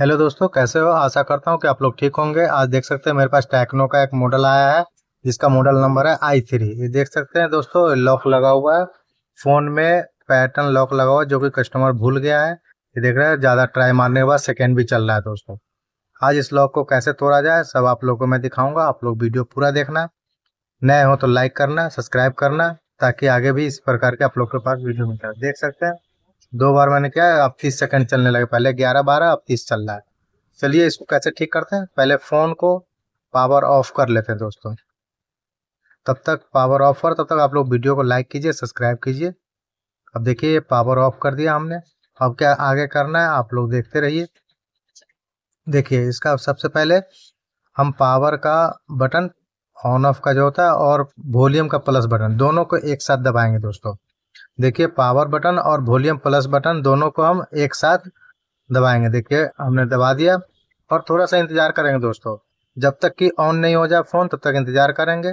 Hello दोस्तों कैसे हो आशा करता हूँ कि आप लोग ठीक होंगे आज देख सकते हैं मेरे पास टेक्नो का एक मॉडल आया है जिसका मॉडल नंबर है आई थ्री ये देख सकते हैं दोस्तों लॉक लगा हुआ है फ़ोन में पैटर्न लॉक लगा हुआ है जो कि कस्टमर भूल गया है ये देख रहे हैं ज़्यादा ट्राई मारने के बाद सेकेंड भी चल रहा है दोस्तों आज इस लॉक को कैसे तोड़ा जाए सब आप लोग को मैं दिखाऊंगा आप लोग वीडियो पूरा देखना नए हो तो लाइक करना सब्सक्राइब करना ताकि आगे भी इस प्रकार के आप लोग के पास वीडियो मिल जाए देख सकते हैं दो बार मैंने क्या अब तीस सेकंड चलने लगे पहले ग्यारह बारह अब तीस चल रहा है चलिए इसको कैसे ठीक करते हैं पहले फ़ोन को पावर ऑफ कर लेते हैं दोस्तों तब तक पावर ऑफ कर तब तक आप लोग वीडियो को लाइक कीजिए सब्सक्राइब कीजिए अब देखिए ये पावर ऑफ कर दिया हमने अब क्या आगे करना है आप लोग देखते रहिए देखिए इसका सबसे पहले हम पावर का बटन ऑन ऑफ का जो होता है और वॉल्यूम का प्लस बटन दोनों को एक साथ दबाएंगे दोस्तों देखिए पावर बटन और वॉल्यूम प्लस बटन दोनों को हम एक साथ दबाएंगे देखिए हमने दबा दिया और थोड़ा सा इंतज़ार करेंगे दोस्तों जब तक कि ऑन नहीं हो जाए फ़ोन तब तक इंतज़ार करेंगे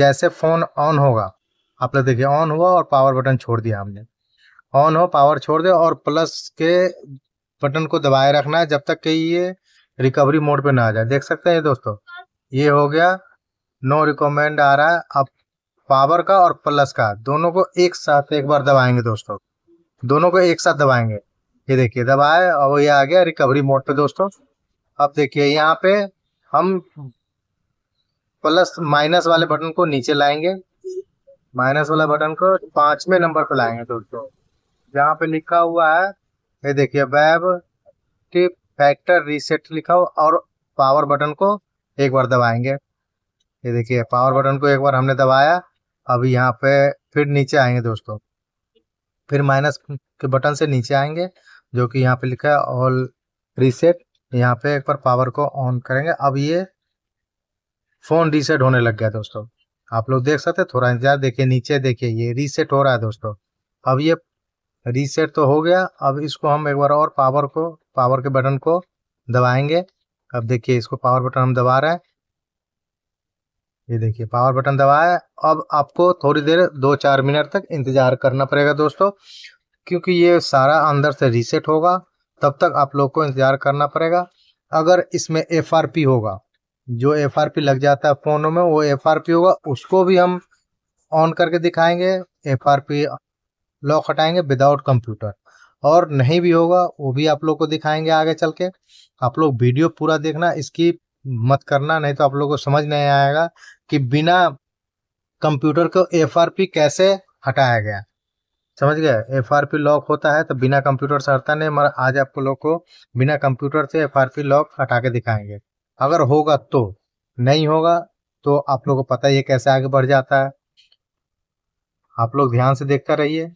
जैसे फ़ोन ऑन होगा आप लोग देखिए ऑन हुआ और पावर बटन छोड़ दिया हमने ऑन हो पावर छोड़ दे और प्लस के बटन को दबाए रखना है जब तक कि ये रिकवरी मोड पे ना आ जाए देख सकते हैं दोस्तों ये हो गया नो रिकमेंड आ रहा है अब पावर का और प्लस का दोनों को एक साथ एक बार दबाएंगे दोस्तों दोनों को एक साथ दबाएंगे ये देखिए दबाए और ये आ गया रिकवरी मोड पे दोस्तों अब देखिए यहाँ पे हम प्लस माइनस वाले बटन को नीचे लाएंगे माइनस वाला बटन को पांचवें नंबर पे लाएंगे दोस्तों जहाँ पे लिखा हुआ है ये देखिए वेब टिप फैक्टर रीसेट लिखा हो और पावर बटन को एक बार दबाएंगे ये देखिए पावर बटन को एक बार हमने दबाया अब यहाँ पे फिर नीचे आएंगे दोस्तों फिर माइनस के बटन से नीचे आएंगे जो कि यहाँ पे लिखा है ऑल रीसेट यहाँ पे एक बार पावर को ऑन करेंगे अब ये फ़ोन रीसेट होने लग गया दोस्तों आप लोग देख सकते थोड़ा इंतजार देखिए नीचे देखिए ये रीसेट हो रहा है दोस्तों अब ये रीसेट तो हो गया अब इसको हम एक बार और पावर को पावर के बटन को दबाएंगे अब देखिए इसको पावर बटन हम दबा रहे हैं ये देखिए पावर बटन दबाया है अब आपको थोड़ी देर दो चार मिनट तक इंतज़ार करना पड़ेगा दोस्तों क्योंकि ये सारा अंदर से रीसेट होगा तब तक आप लोग को इंतज़ार करना पड़ेगा अगर इसमें एफ होगा जो एफ लग जाता है फ़ोनों में वो एफ होगा उसको भी हम ऑन करके दिखाएंगे एफ लॉक हटाएंगे विदाउट कंप्यूटर और नहीं भी होगा वो भी आप लोग को दिखाएंगे आगे चल के आप लोग वीडियो पूरा देखना इसकी मत करना नहीं तो आप लोगों को समझ नहीं आएगा कि बिना कंप्यूटर को एफआरपी कैसे हटाया गया समझ गए एफआरपी लॉक होता है तो बिना कंप्यूटर से हटता नहीं मगर आज आप लोग को बिना कंप्यूटर से एफआरपी लॉक हटा के दिखाएंगे अगर होगा तो नहीं होगा तो आप लोगों को पता ही कैसे आगे बढ़ जाता है आप लोग ध्यान से देखते रहिए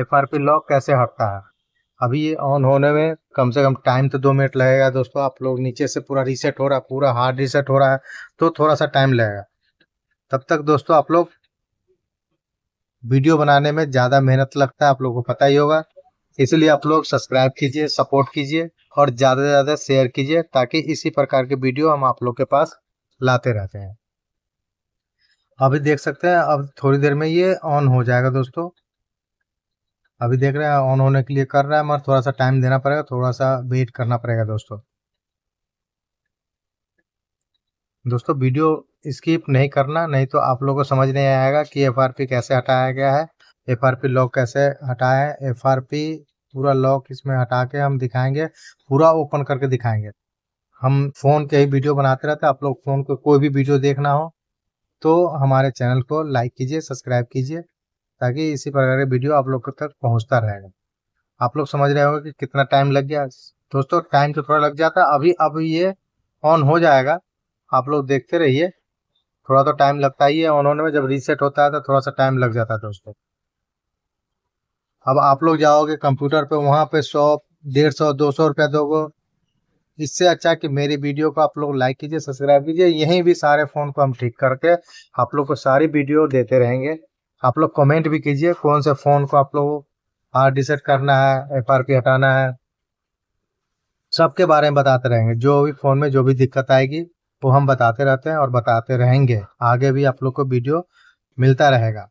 एफ आर पी लॉक कैसे हटता है अभी ये ऑन होने में कम से कम टाइम तो दो मिनट लगेगा दोस्तों आप लोग नीचे से पूरा रीसेट हो रहा है पूरा हार्ड रीसेट हो रहा है तो थोड़ा सा टाइम लगेगा तब तक दोस्तों आप लोग वीडियो बनाने में ज़्यादा मेहनत लगता है आप लोगों को पता ही होगा इसलिए आप लोग सब्सक्राइब कीजिए सपोर्ट कीजिए और ज़्यादा से ज़्यादा शेयर कीजिए ताकि इसी प्रकार के वीडियो हम आप लोग के पास लाते रहते हैं अभी देख सकते हैं अब थोड़ी देर में ये ऑन हो जाएगा दोस्तों अभी देख रहे हैं ऑन होने के लिए कर रहा है मगर थोड़ा सा टाइम देना पड़ेगा थोड़ा सा वेट करना पड़ेगा दोस्तों दोस्तों वीडियो स्किप नहीं करना नहीं तो आप लोगों को समझ नहीं आएगा कि एफआरपी कैसे हटाया गया है एफआरपी लॉक कैसे हटाया है एफआरपी पूरा लॉक इसमें हटा के हम दिखाएंगे पूरा ओपन करके दिखाएंगे हम फ़ोन के ही वीडियो बनाते रहते हैं आप लोग फ़ोन को कोई भी वीडियो देखना हो तो हमारे चैनल को लाइक कीजिए सब्सक्राइब कीजिए ताकि इसी प्रकार के वीडियो आप लोग तक पहुंचता रहेगा आप लोग समझ रहे होंगे कि कितना टाइम लग गया दोस्तों टाइम तो थोड़ा लग जाता है अभी अब ये ऑन हो जाएगा आप लोग देखते रहिए थोड़ा तो टाइम लगता ही है ऑन होने में जब रीसेट होता है तो थोड़ा सा टाइम लग जाता है दोस्तों अब आप लोग जाओगे कंप्यूटर पे वहाँ पे सौ डेढ़ सौ दो सौ रुपया दोगे इससे अच्छा कि मेरी वीडियो को आप लोग लाइक कीजिए सब्सक्राइब कीजिए यहीं भी सारे फ़ोन को हम ठीक करके आप लोग को सारी वीडियो देते रहेंगे आप लोग कमेंट भी कीजिए कौन से फ़ोन को आप लोग हार्ड डिसेट करना है एफ आर पी हटाना है सबके बारे में बताते रहेंगे जो भी फ़ोन में जो भी दिक्कत आएगी वो हम बताते रहते हैं और बताते रहेंगे आगे भी आप लोग को वीडियो मिलता रहेगा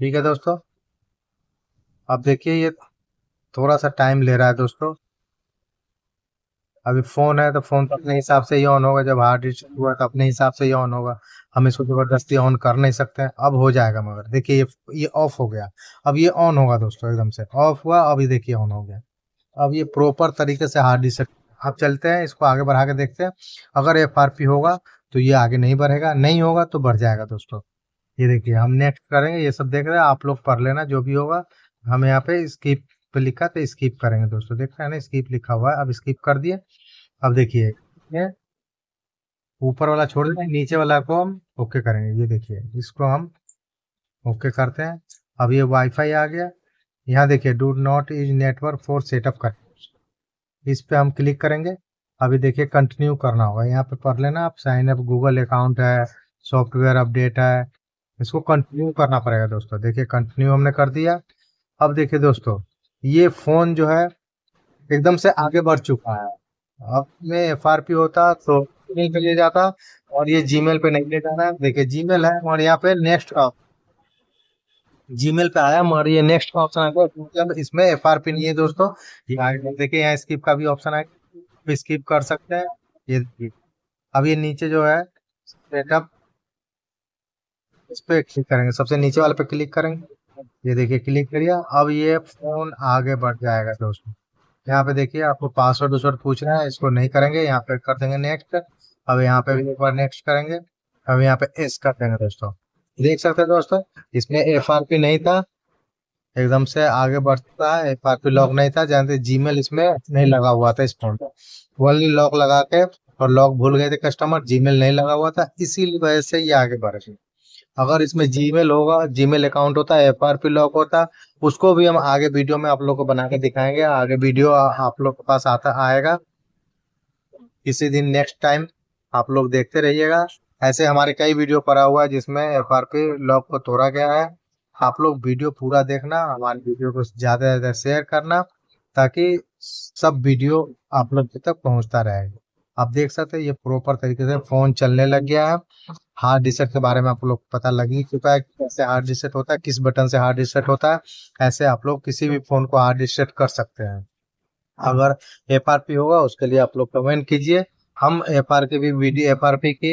ठीक है दोस्तों अब देखिए ये थोड़ा सा टाइम ले रहा है दोस्तों अभी फ़ोन है तो फ़ोन तो अपने हिसाब से ही ऑन होगा जब हार्ड डिस्क हुआ तो अपने हिसाब से ही ऑन होगा हम इसको ज़बरदस्ती ऑन कर नहीं सकते हैं अब हो जाएगा मगर देखिए ये ये ऑफ हो गया अब ये ऑन होगा दोस्तों एकदम से ऑफ हुआ अभी देखिए ऑन हो गया अब ये प्रॉपर तरीके से हार्ड डिस्क अब चलते हैं इसको आगे बढ़ा के देखते हैं अगर एफ होगा तो ये आगे नहीं बढ़ेगा नहीं होगा तो बढ़ जाएगा दोस्तों ये देखिए हम नेक्स्ट करेंगे ये सब देख रहे हैं आप लोग पढ़ लेना जो भी होगा हम यहाँ पे स्किप पे लिखा तो स्किप करेंगे दोस्तों देख रहे हैं ना स्किप लिखा हुआ है अब स्किप कर दिए अब देखिए ऊपर वाला छोड़ देंगे नीचे वाला को हम ओके करेंगे ये देखिए इसको हम ओके करते हैं अब ये वाईफाई आ गया यहाँ देखिए डू नॉट इज नेटवर्क फॉर सेटअप कर इस पर हम क्लिक करेंगे अभी देखिए कंटिन्यू करना होगा यहाँ पे पढ़ लेना आप साइन अप गूगल अकाउंट है सॉफ्टवेयर अपडेट है इसको कंटिन्यू करना पड़ेगा दोस्तों देखिए कंटिन्यू हमने कर दिया अब देखिए दोस्तों ये फोन जो है एकदम से आगे बढ़ चुका है अब मैं एफ होता तो ईमेल पे ले जाता और ये जीमेल पे नहीं ले जाना है देखिए जीमेल है और यहाँ पे नेक्स्ट जीमेल पे आया मगर ये नेक्स्ट ऑप्शन आ गया इसमें एफ नहीं है दोस्तों देखिए यहाँ स्किप का भी ऑप्शन गया स्किप कर सकते हैं ये अब ये नीचे जो है सेटअप इस पर क्लिक करेंगे सबसे नीचे वाले पे क्लिक करेंगे ये देखिए क्लिक करिए अब ये फोन आगे बढ़ जाएगा दोस्तों यहाँ पे देखिए आपको पासवर्ड उसवर्ड पूछ रहे हैं इसको नहीं करेंगे यहाँ पे कर देंगे नेक्स्ट अब यहाँ पे भी हम्म। एक बार नेक्स्ट करेंगे अब यहाँ पे एस कर देंगे दोस्तों देख सकते हैं दोस्तों इसमें एफ आर पी नहीं था एकदम से आगे बढ़ता है एफ आर पी लॉक नहीं था जानते मेल इसमें नहीं लगा हुआ था इस फोन पे ओनली लॉक लगा के और लॉक भूल गए थे कस्टमर जीमेल नहीं लगा हुआ था इसी वजह से ये आगे बढ़ है अगर इसमें जीमेल होगा जीमेल अकाउंट होता है एफ आर पी लॉक होता उसको भी हम आगे वीडियो में आप लोग को बना के दिखाएंगे आगे वीडियो आप लोग के पास आता आएगा किसी दिन नेक्स्ट टाइम आप लोग देखते रहिएगा ऐसे हमारे कई वीडियो पड़ा हुआ है जिसमें एफ आर पी लॉक को तोड़ा गया है आप लोग वीडियो पूरा देखना हमारे वीडियो को ज़्यादा से ज़्यादा शेयर करना ताकि सब वीडियो आप लोग तक पहुंचता रहेगा आप देख सकते हैं ये प्रॉपर तरीके से फ़ोन चलने लग गया है हार्ड रिसेट के बारे में आप लोग पता लग ही चुका है कैसे हार्ड रिसेट होता है किस बटन से हार्ड रिसेट होता है ऐसे आप लोग किसी भी फोन को हार्ड रिसेट कर सकते हैं अगर एफ आर पी होगा उसके लिए आप लोग कमेंट कीजिए हम एफ आर के भी वीडियो एफ आर पी के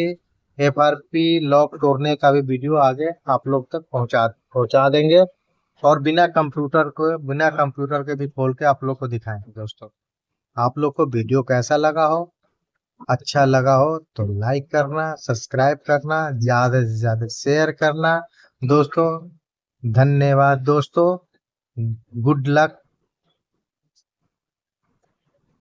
एफ आर पी लॉक तोड़ने का भी वीडियो आगे आप लोग तक पहुंचा पहुंचा देंगे और बिना कंप्यूटर को बिना कंप्यूटर के भी खोल के आप लोग को दिखाएंगे दोस्तों आप लोग को वीडियो कैसा लगा हो अच्छा लगा हो तो लाइक करना सब्सक्राइब करना ज़्यादा से ज़्यादा शेयर करना दोस्तों धन्यवाद दोस्तों गुड लक